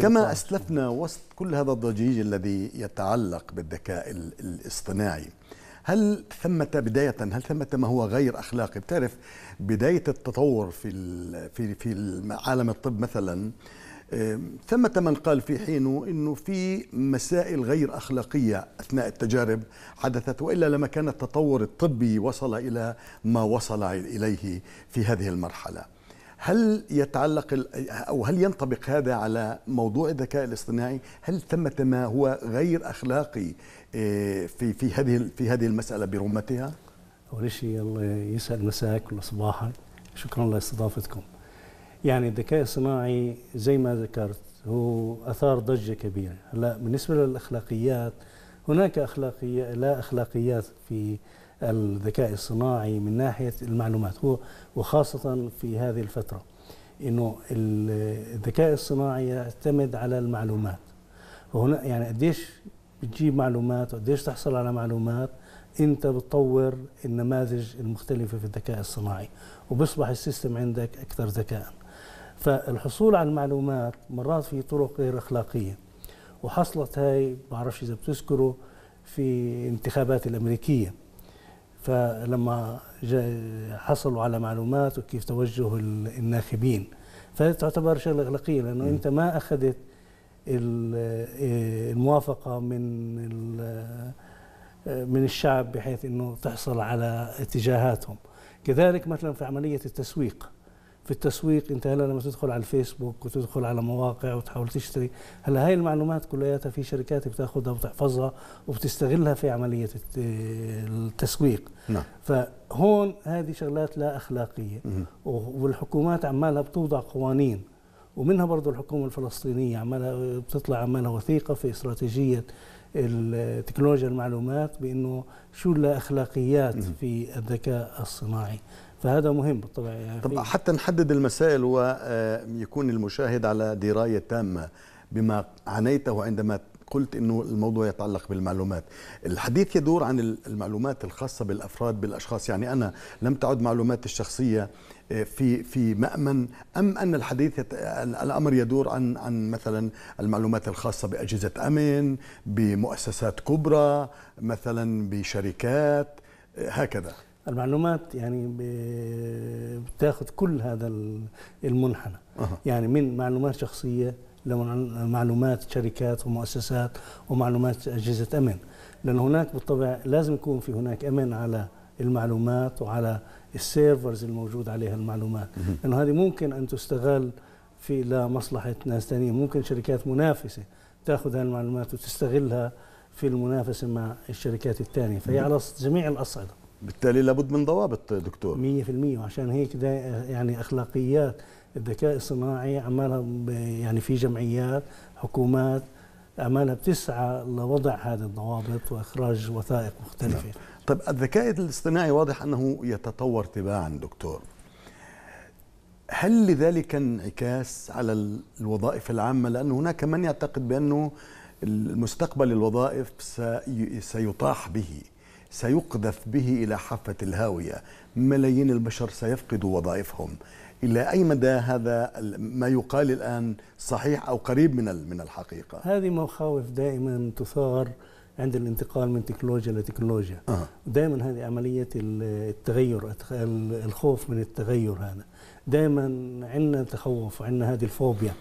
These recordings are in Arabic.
كما أسلفنا وسط كل هذا الضجيج الذي يتعلق بالذكاء الاصطناعي هل ثمة بداية هل ثمة ما هو غير أخلاقي بتعرف بداية التطور في في في عالم الطب مثلا ثمة من قال في حينه أنه في مسائل غير أخلاقية أثناء التجارب حدثت وإلا لما كان التطور الطبي وصل إلى ما وصل إليه في هذه المرحلة هل يتعلق او هل ينطبق هذا على موضوع الذكاء الاصطناعي؟ هل ثمة ما هو غير اخلاقي آه، في في هذه في هذه المساله برمتها؟ اول شيء الله يسعد مساك وصباحك شكرا لاستضافتكم. يعني الذكاء الصناعي زي ما ذكرت هو اثار ضجه كبيره، هلا بالنسبه للاخلاقيات هناك اخلاقيه لا اخلاقيات في الذكاء الصناعي من ناحية المعلومات هو وخاصة في هذه الفترة انه الذكاء الصناعي يعتمد على المعلومات وهنا يعني قديش بتجيب معلومات وقديش تحصل على معلومات انت بتطور النماذج المختلفه في الذكاء الصناعي وبيصبح السيستم عندك اكثر ذكاء فالحصول على المعلومات مرات في طرق غير اخلاقيه وحصلت هاي بعرفش اذا بتذكروا في انتخابات الامريكيه فلما حصلوا على معلومات وكيف توجه الناخبين فتعتبر شغله اخلاقيه لانه م. انت ما اخذت إيه، الموافقه من من الشعب بحيث انه تحصل على اتجاهاتهم كذلك مثلا في عمليه التسويق في التسويق انت هلا لما تدخل على الفيسبوك وتدخل على مواقع وتحاول تشتري هلا هاي المعلومات كلياتها في شركات بتاخذها وبتحفظها وبتستغلها في عمليه التسويق نعم. فهون هذه شغلات لا اخلاقيه والحكومات عمالها بتوضع قوانين ومنها برضه الحكومه الفلسطينيه عمالها بتطلع عمالها وثيقه في استراتيجيه التكنولوجيا المعلومات بانه شو الاخلاقيات في الذكاء الصناعي فهذا مهم بالطبع يعني طب حتى نحدد المسائل ويكون المشاهد على درايه تامه بما عانيته عندما قلت انه الموضوع يتعلق بالمعلومات الحديث يدور عن المعلومات الخاصه بالافراد بالاشخاص يعني انا لم تعد معلوماتي الشخصيه آه، في في مأمن أم أن الحديث الأمر يدور عن عن مثلا المعلومات الخاصة بأجهزة أمن بمؤسسات كبرى مثلا بشركات آه، هكذا المعلومات يعني بتاخد كل هذا المنحنى أه. يعني من معلومات شخصيه لمعلومات شركات ومؤسسات ومعلومات اجهزه امن لان هناك بالطبع لازم يكون في هناك امن على المعلومات وعلى السيرفرز الموجود عليها المعلومات لانه هذه ممكن ان تستغل في لمصلحه ناس ثانيه ممكن شركات منافسه تاخذ هذه المعلومات وتستغلها في المنافسه مع الشركات الثانيه فهي على جميع الاصعده بالتالي لابد من ضوابط دكتور 100% وعشان هيك ده يعني اخلاقيات الذكاء الصناعي عمالها يعني في جمعيات حكومات عمالها بتسعى لوضع هذه الضوابط واخراج وثائق مختلفه نعم. طيب الذكاء الاصطناعي واضح انه يتطور تباعا دكتور هل لذلك انعكاس على الوظائف العامه لان هناك من يعتقد بانه المستقبل الوظائف سيطاح به سيقذف به إلى حافة الهاوية ملايين البشر سيفقدوا وظائفهم إلى أي مدى هذا ما يقال الآن صحيح أو قريب من من الحقيقة هذه مخاوف دائما تثار عند الانتقال من تكنولوجيا لتكنولوجيا أه. دائما هذه عملية التغير الخوف من التغير هذا دائما عندنا تخوف وعندنا هذه الفوبيا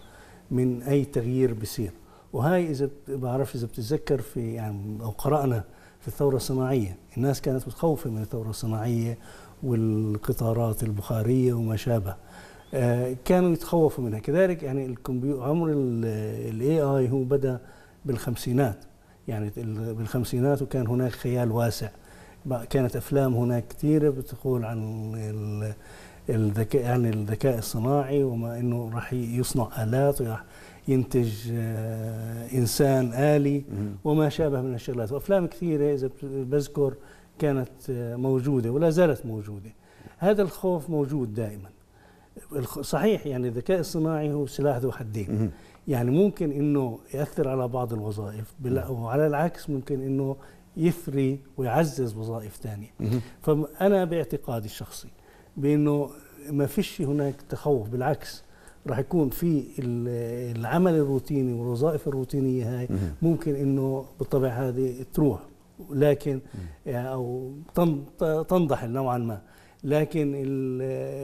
من أي تغيير بيصير وهي إذا بعرف إذا بتتذكر في يعني أو قرأنا في الثورة الصناعية الناس كانت متخوفة من الثورة الصناعية والقطارات البخارية وما شابه آه، كانوا يتخوفوا منها كذلك يعني الكمبيوتر عمر الاي اي هو بدا بالخمسينات يعني بالخمسينات وكان هناك خيال واسع كانت افلام هناك كثيره بتقول عن الذكاء عن الذكاء الصناعي وما انه راح يصنع الات ينتج آه، إنسان آلي وما شابه من الشغلات وأفلام كثيرة إذا بذكر كانت آه، موجودة ولا زالت موجودة هذا الخوف موجود دائما صحيح يعني الذكاء الصناعي هو سلاح ذو حدين يعني ممكن انه ياثر على بعض الوظائف وعلى العكس ممكن انه يثري ويعزز وظائف ثانيه فانا باعتقادي الشخصي بانه ما فيش هناك تخوف بالعكس راح يكون في العمل الروتيني والوظائف الروتينيه هاي ممكن انه بالطبع هذه تروح لكن آه، او تنضح نوعا ما لكن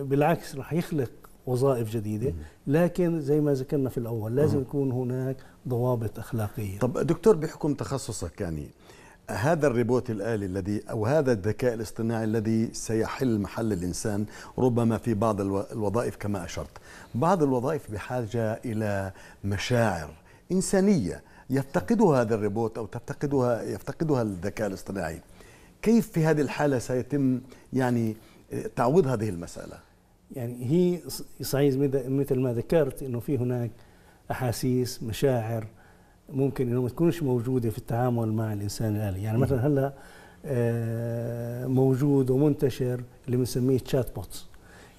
بالعكس راح يخلق وظائف جديده لكن زي ما ذكرنا في الاول لازم يكون هناك ضوابط اخلاقيه طب دكتور بحكم تخصصك يعني هذا الريبوت الآلي الذي أو هذا الذكاء الاصطناعي الذي سيحل محل الإنسان ربما في بعض الوظائف كما أشرت بعض الوظائف بحاجة إلى مشاعر إنسانية يفتقدها هذا الريبوت أو تفتقدها يفتقدها الذكاء الاصطناعي كيف في هذه الحالة سيتم يعني آه، تعويض هذه المسألة يعني هي صحيح مثل ما ذكرت أنه في هناك أحاسيس مشاعر ممكن انه ما تكونش موجوده في التعامل مع الانسان الالي يعني مثلا هلا آه، موجود ومنتشر اللي بنسميه تشات بوتس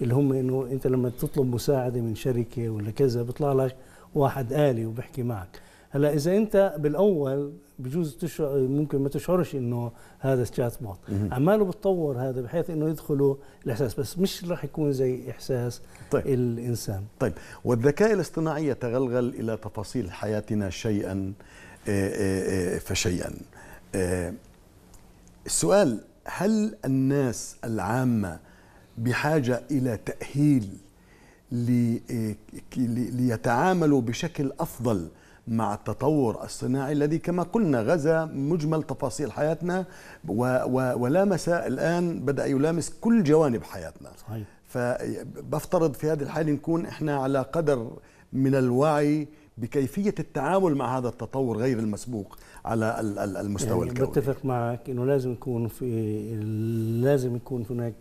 اللي هم انه انت لما تطلب مساعده من شركه ولا كذا بيطلع لك واحد الي وبيحكي معك هلا اذا انت بالاول بجوز تشعر ممكن ما تشعرش انه هذا الشات بوت عماله بتطور هذا بحيث انه يدخله الاحساس بس مش راح يكون زي احساس طيب. الانسان طيب والذكاء الاصطناعي يتغلغل الى تفاصيل حياتنا شيئا آه، آه، آه، فشيئا السؤال هل الناس العامه بحاجه الى تاهيل ليتعاملوا بشكل افضل مع التطور الصناعي الذي كما قلنا غزا مجمل تفاصيل حياتنا ولامس الآن بدأ يلامس كل جوانب حياتنا صحيح. فبفترض في هذه الحالة نكون إحنا على قدر من الوعي بكيفية التعامل مع هذا التطور غير المسبوق على المستوى يعني الكوني بتفق معك أنه لازم يكون في لازم يكون هناك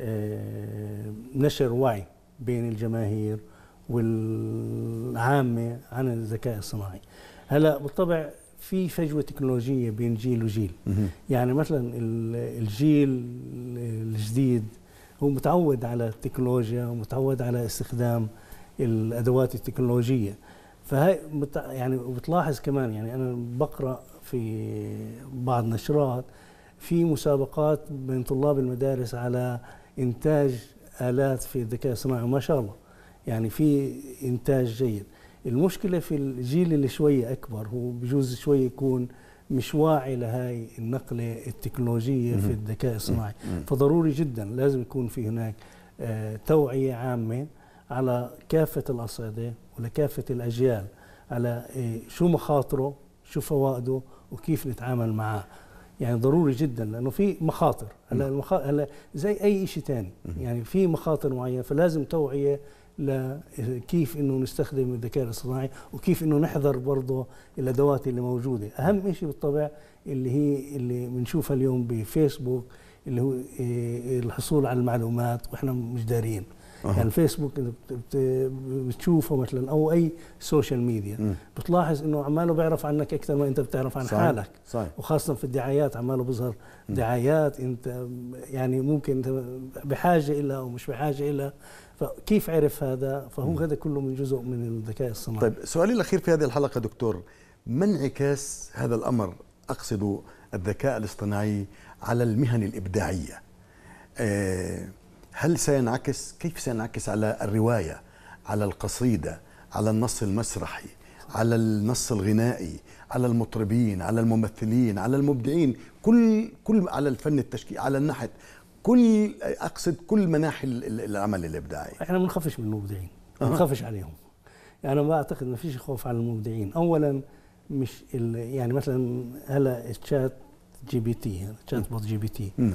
آه، نشر وعي بين الجماهير والعامة عن الذكاء الصناعي هلا بالطبع في فجوة تكنولوجية بين جيل وجيل يعني مثلا الجيل الجديد هو متعود على التكنولوجيا ومتعود على استخدام الأدوات التكنولوجية فهي يعني وبتلاحظ كمان يعني أنا بقرأ في بعض نشرات في مسابقات بين طلاب المدارس على إنتاج آلات في الذكاء الصناعي ما شاء الله يعني في انتاج جيد المشكله في الجيل اللي شويه اكبر هو بجوز شوي يكون مش واعي لهاي النقله التكنولوجيه في الذكاء الصناعي فضروري جدا لازم يكون في هناك آه، توعيه عامه على كافه الاصعده ولكافه الاجيال على آه، شو مخاطره شو فوائده وكيف نتعامل معاه يعني ضروري جدا لانه في مخاطر هلا نعم. هلا زي اي شيء ثاني يعني في مخاطر معينه فلازم توعيه لكيف انه نستخدم الذكاء الاصطناعي وكيف انه نحضر برضه الادوات اللي موجوده اهم شيء بالطبع اللي هي اللي بنشوفها اليوم بفيسبوك اللي هو إيه، الحصول على المعلومات واحنا مش دارين أه. يعني الفيسبوك بتشوفه مثلا او اي سوشيال ميديا م. بتلاحظ انه عماله بيعرف عنك اكثر ما انت بتعرف عن صحيح. حالك صحيح. وخاصه في الدعايات عماله بيظهر دعايات انت يعني ممكن انت بحاجه لها او مش بحاجه لها فكيف عرف هذا فهو هذا كله من جزء من الذكاء الصناعي طيب سؤالي الأخير في هذه الحلقة دكتور ما انعكاس هذا الأمر أقصد الذكاء الاصطناعي على المهن الإبداعية آه، هل سينعكس كيف سينعكس على الرواية على القصيدة على النص المسرحي على النص الغنائي على المطربين على الممثلين على المبدعين كل كل على الفن التشكيلي على النحت كل اقصد كل مناحي العمل الابداعي احنا ما بنخافش من المبدعين ما بنخافش عليهم يعني ما بعتقد ما فيش خوف على المبدعين اولا مش يعني مثلا هلا الشات جي بي تي تشات بوت جي بي تي نعم.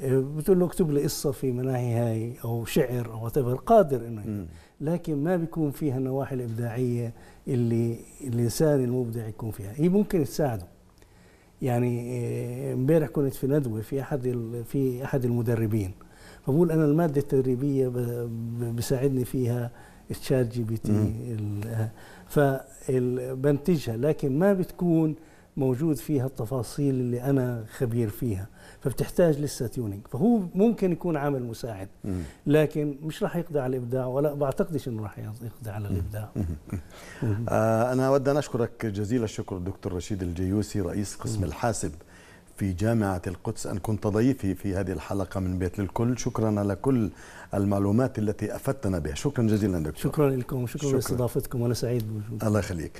آه، بتقول له اكتب لي قصه في مناهي هاي او شعر او وات قادر انه لكن ما بيكون فيها النواحي الابداعيه اللي الانسان المبدع يكون فيها هي ممكن تساعده يعني آه، امبارح كنت في ندوه في احد في احد المدربين فبقول انا الماده التدريبيه بيساعدني فيها الشات جي بي تي فبنتجها لكن ما بتكون موجود فيها التفاصيل اللي أنا خبير فيها فبتحتاج لسه تيونينج فهو ممكن يكون عامل مساعد لكن مش راح يقضي على الإبداع ولا بعتقدش أنه راح يقضي على الإبداع آه، أنا أود أن أشكرك جزيل الشكر الدكتور رشيد الجيوسي رئيس قسم الحاسب في جامعة القدس أن كنت ضيفي في هذه الحلقة من بيت للكل شكرا على كل المعلومات التي أفدتنا بها شكرا جزيلا دكتور شكرا لكم شكرا, لاستضافتكم وأنا سعيد بوجودكم الله يخليك